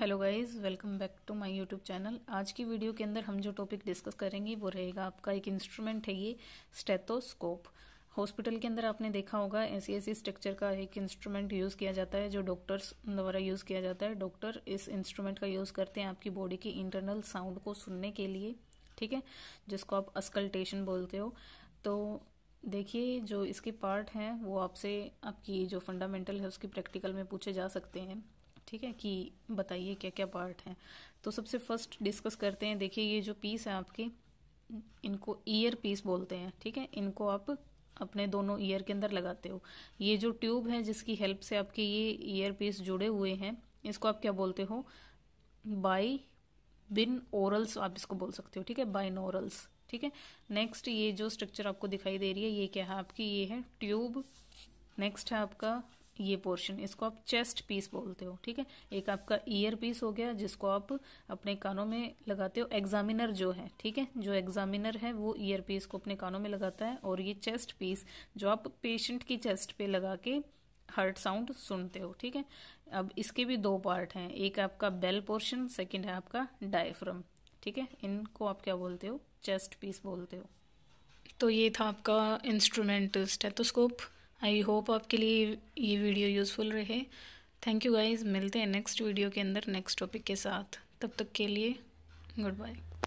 hello guys welcome back to my YouTube channel आज की video के अंदर हम जो टॉपिक डिस्कस करेंगे वो रहेगा आपका एक इंस्ट्रूमेंट है ये स्टेथोस्कोप हॉस्पिटल के अंदर आपने देखा होगा ऐसी ऐसी स्ट्रक्चर का एक इंस्ट्रूमेंट यूज़ किया जाता है जो डॉक्टर्स द्वारा यूज़ किया जाता है डॉक्टर इस इंस्ट्रूमेंट का यूज़ करते हैं आपकी बॉडी के इंटरनल साउंड को सुनने के लिए ठीक है जिसको आप अस्कल्टेशन बोलते हो तो देखिए जो इसके पार्ट हैं वो आपसे आपकी जो फंडामेंटल है उसकी प्रैक्टिकल में पूछे जा सकते हैं ठीक है कि बताइए क्या क्या पार्ट हैं तो सबसे फर्स्ट डिस्कस करते हैं देखिए ये जो पीस है आपकी इनको ईयर पीस बोलते हैं ठीक है इनको आप अपने दोनों ईयर के अंदर लगाते हो ये जो ट्यूब है जिसकी हेल्प से आपके ये ईयर पीस जुड़े हुए हैं इसको आप क्या बोलते हो बाई बिन ओरल्स आप इसको बोल सकते हो ठीक है बाइन ओरल्स ठीक है नेक्स्ट ये जो स्ट्रक्चर आपको दिखाई दे रही है ये क्या है आपकी ये है ट्यूब नेक्स्ट है आपका ये पोर्शन इसको आप चेस्ट पीस बोलते हो ठीक है एक आपका ईयर पीस हो गया जिसको आप अपने कानों में लगाते हो एग्जामिनर जो है ठीक है जो एग्जामिनर है वो ईयर पीस को अपने कानों में लगाता है और ये चेस्ट पीस जो आप पेशेंट की चेस्ट पे लगा के हर्ट साउंड सुनते हो ठीक है अब इसके भी दो पार्ट हैं एक आपका बेल पोर्शन सेकेंड है आपका डायफ्रम ठीक है इनको आप क्या बोलते हो चेस्ट पीस बोलते हो तो ये था आपका इंस्ट्रूमेंट स्टेथोस्कोप आई होप आपके लिए ये वीडियो यूज़फुल रहे थैंक यू गाइज़ मिलते हैं नेक्स्ट वीडियो के अंदर नेक्स्ट टॉपिक के साथ तब तक के लिए गुड बाय